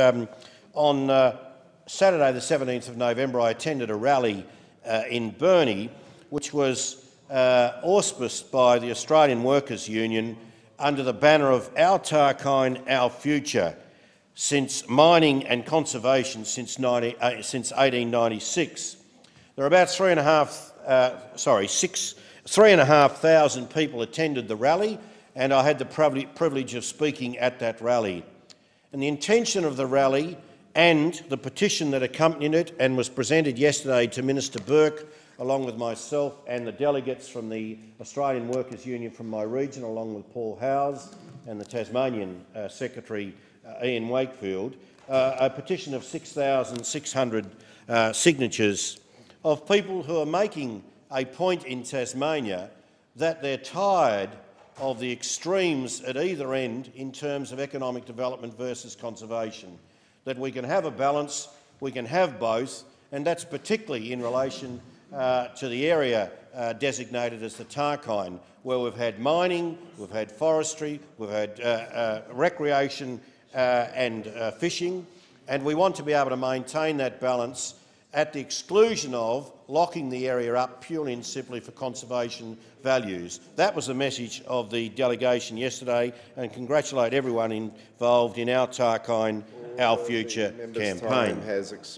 Um, on uh, Saturday, the 17th of November, I attended a rally uh, in Burnie, which was uh, auspiced by the Australian Workers' Union under the banner of Our Tarkine, Our Future, since mining and conservation since, 90, uh, since 1896. There are about three and a half, uh, sorry, six, three and a half thousand people attended the rally, and I had the privilege of speaking at that rally. And the intention of the rally and the petition that accompanied it and was presented yesterday to Minister Burke, along with myself and the delegates from the Australian Workers' Union from my region, along with Paul Howes and the Tasmanian uh, Secretary uh, Ian Wakefield, uh, a petition of 6,600 uh, signatures of people who are making a point in Tasmania that they're tired of the extremes at either end in terms of economic development versus conservation. That we can have a balance, we can have both, and that's particularly in relation uh, to the area uh, designated as the Tarkine, where we've had mining, we've had forestry, we've had uh, uh recreation uh, and uh, fishing, and we want to be able to maintain that balance at the exclusion of locking the area up purely and simply for conservation values. That was the message of the delegation yesterday and congratulate everyone involved in our Tarkine, our future campaign.